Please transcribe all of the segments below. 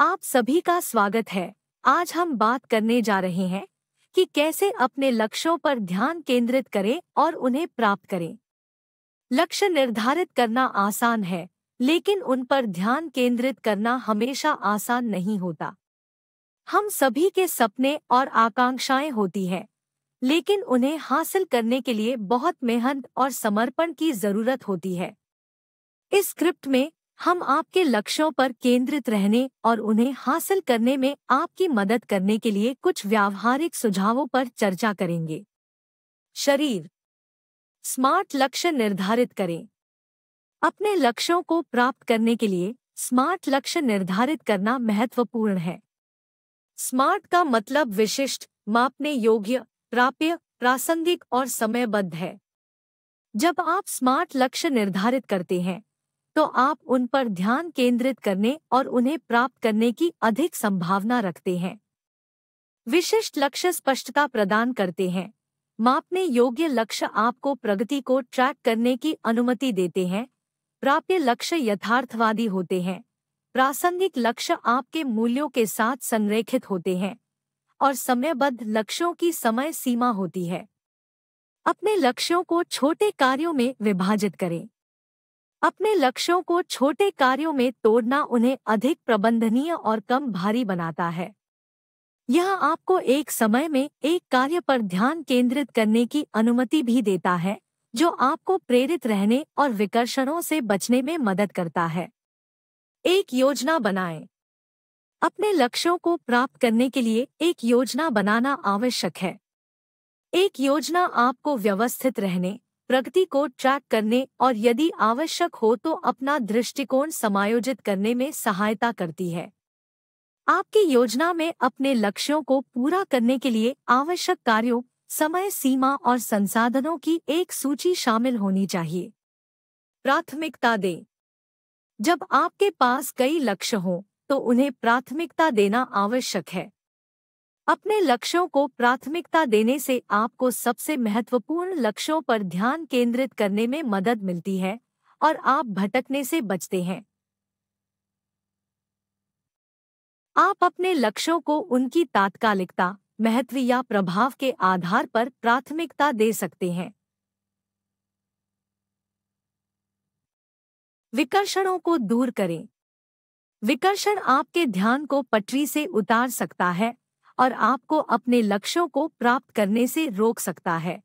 आप सभी का स्वागत है आज हम बात करने जा रहे हैं कि कैसे अपने लक्ष्यों पर ध्यान केंद्रित करें और उन्हें प्राप्त करें लक्ष्य निर्धारित करना आसान है लेकिन उन पर ध्यान केंद्रित करना हमेशा आसान नहीं होता हम सभी के सपने और आकांक्षाएं होती हैं लेकिन उन्हें हासिल करने के लिए बहुत मेहनत और समर्पण की जरूरत होती है इस स्क्रिप्ट में हम आपके लक्ष्यों पर केंद्रित रहने और उन्हें हासिल करने में आपकी मदद करने के लिए कुछ व्यावहारिक सुझावों पर चर्चा करेंगे शरीर स्मार्ट लक्ष्य निर्धारित करें अपने लक्ष्यों को प्राप्त करने के लिए स्मार्ट लक्ष्य निर्धारित करना महत्वपूर्ण है स्मार्ट का मतलब विशिष्ट मापने योग्य प्राप्य प्रासंगिक और समयबद्ध है जब आप स्मार्ट लक्ष्य निर्धारित करते हैं तो आप उन पर ध्यान केंद्रित करने और उन्हें प्राप्त करने की अधिक संभावना रखते हैं विशिष्ट लक्ष्य स्पष्टता प्रदान करते हैं मापने योग्य लक्ष्य आपको प्रगति को ट्रैक करने की अनुमति देते हैं प्राप्य लक्ष्य यथार्थवादी होते हैं प्रासंगिक लक्ष्य आपके मूल्यों के साथ संरेखित होते हैं और समयबद्ध लक्ष्यों की समय सीमा होती है अपने लक्ष्यों को छोटे कार्यों में विभाजित करें अपने लक्ष्यों को छोटे कार्यों में तोड़ना उन्हें अधिक प्रबंधनीय और कम भारी बनाता है यह आपको एक समय में एक कार्य पर ध्यान केंद्रित करने की अनुमति भी देता है जो आपको प्रेरित रहने और विकर्षणों से बचने में मदद करता है एक योजना बनाएं। अपने लक्ष्यों को प्राप्त करने के लिए एक योजना बनाना आवश्यक है एक योजना आपको व्यवस्थित रहने प्रगति को ट्रैक करने और यदि आवश्यक हो तो अपना दृष्टिकोण समायोजित करने में सहायता करती है आपकी योजना में अपने लक्ष्यों को पूरा करने के लिए आवश्यक कार्यों समय सीमा और संसाधनों की एक सूची शामिल होनी चाहिए प्राथमिकता दें जब आपके पास कई लक्ष्य हों तो उन्हें प्राथमिकता देना आवश्यक है अपने लक्ष्यों को प्राथमिकता देने से आपको सबसे महत्वपूर्ण लक्ष्यों पर ध्यान केंद्रित करने में मदद मिलती है और आप भटकने से बचते हैं आप अपने लक्ष्यों को उनकी तात्कालिकता महत्व या प्रभाव के आधार पर प्राथमिकता दे सकते हैं विकर्षणों को दूर करें विकर्षण आपके ध्यान को पटरी से उतार सकता है और आपको अपने लक्ष्यों को प्राप्त करने से रोक सकता है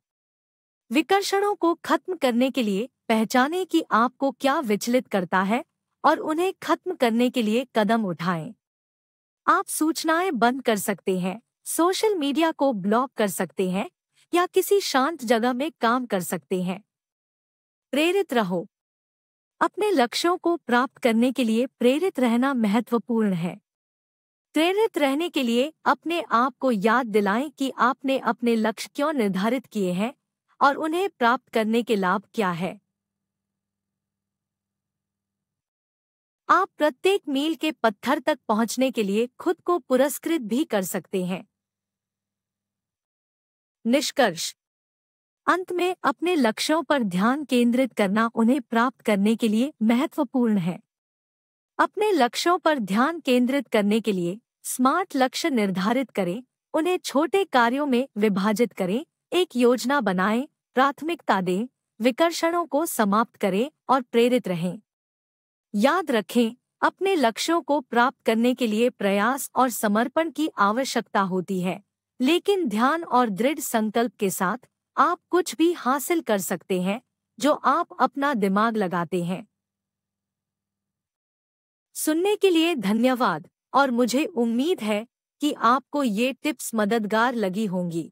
विकर्षणों को खत्म करने के लिए पहचाने कि आपको क्या विचलित करता है और उन्हें खत्म करने के लिए कदम उठाएं। आप सूचनाएं बंद कर सकते हैं सोशल मीडिया को ब्लॉक कर सकते हैं या किसी शांत जगह में काम कर सकते हैं प्रेरित रहो अपने लक्ष्यों को प्राप्त करने के लिए प्रेरित रहना महत्वपूर्ण है प्रेरित रहने के लिए अपने आप को याद दिलाएं कि आपने अपने लक्ष्य क्यों निर्धारित किए हैं और उन्हें प्राप्त करने के लाभ क्या है आप प्रत्येक मील के पत्थर तक पहुंचने के लिए खुद को पुरस्कृत भी कर सकते हैं निष्कर्ष अंत में अपने लक्ष्यों पर ध्यान केंद्रित करना उन्हें प्राप्त करने के लिए महत्वपूर्ण है अपने लक्ष्यों पर ध्यान केंद्रित करने के लिए स्मार्ट लक्ष्य निर्धारित करें उन्हें छोटे कार्यों में विभाजित करें एक योजना बनाएं प्राथमिकता दें विकर्षणों को समाप्त करें और प्रेरित रहें याद रखें अपने लक्ष्यों को प्राप्त करने के लिए प्रयास और समर्पण की आवश्यकता होती है लेकिन ध्यान और दृढ़ संकल्प के साथ आप कुछ भी हासिल कर सकते हैं जो आप अपना दिमाग लगाते हैं सुनने के लिए धन्यवाद और मुझे उम्मीद है कि आपको ये टिप्स मददगार लगी होंगी